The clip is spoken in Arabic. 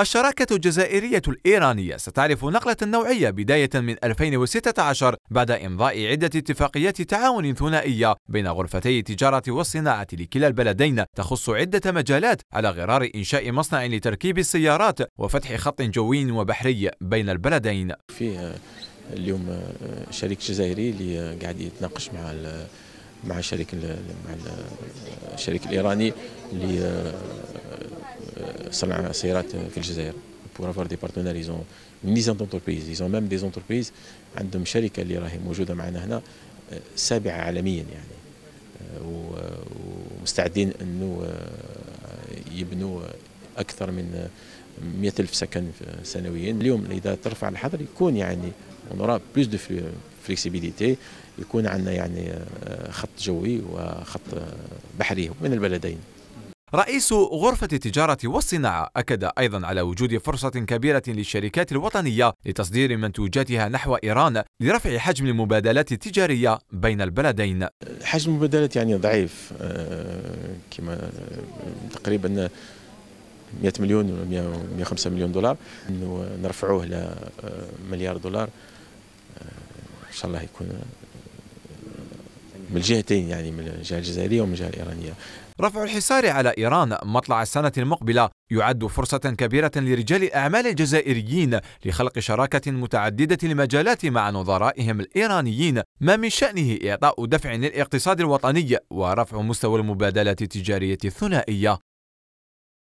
الشراكة الجزائرية الإيرانية ستعرف نقلة نوعية بداية من 2016 بعد إمضاء عدة اتفاقيات تعاون ثنائية بين غرفتي التجارة والصناعة لكلا البلدين تخص عدة مجالات على غرار إنشاء مصنع لتركيب السيارات وفتح خط جوي وبحري بين البلدين فيه اليوم شريك جزائري اللي قاعد يتناقش مع مع الشريك مع الشريك الايراني اللي صنع سيارات في الجزائر pour avoir des partenaires ils ont une dizaine d'entreprises ils ont même des entreprises عندهم شركه اللي راهي موجوده معنا هنا آه، سابعه عالميا يعني آه، آه، ومستعدين انه يبنوا اكثر من 100 الف سكن سنويا اليوم اذا ترفع الحظر يكون يعني ونرى بلوس دو فليكسيبيليتي يكون عندنا يعني خط جوي وخط بحري من البلدين رئيس غرفة التجارة والصناعة أكد أيضا على وجود فرصة كبيرة للشركات الوطنية لتصدير منتوجاتها نحو إيران لرفع حجم المبادلات التجارية بين البلدين حجم المبادلات يعني ضعيف آه، كما آه، تقريبا 100 مليون و 105 مليون دولار نرفعوه إلى آه، مليار دولار ان شاء الله يكون من الجهتين يعني من الجهه الجزائريه ومن الجهه الايرانيه رفع الحصار على إيران مطلع السنة المقبلة يعد فرصة كبيرة لرجال الأعمال الجزائريين لخلق شراكة متعددة المجالات مع نظرائهم الإيرانيين ما من شأنه إعطاء دفع للاقتصاد الوطني ورفع مستوى المبادلات التجارية الثنائية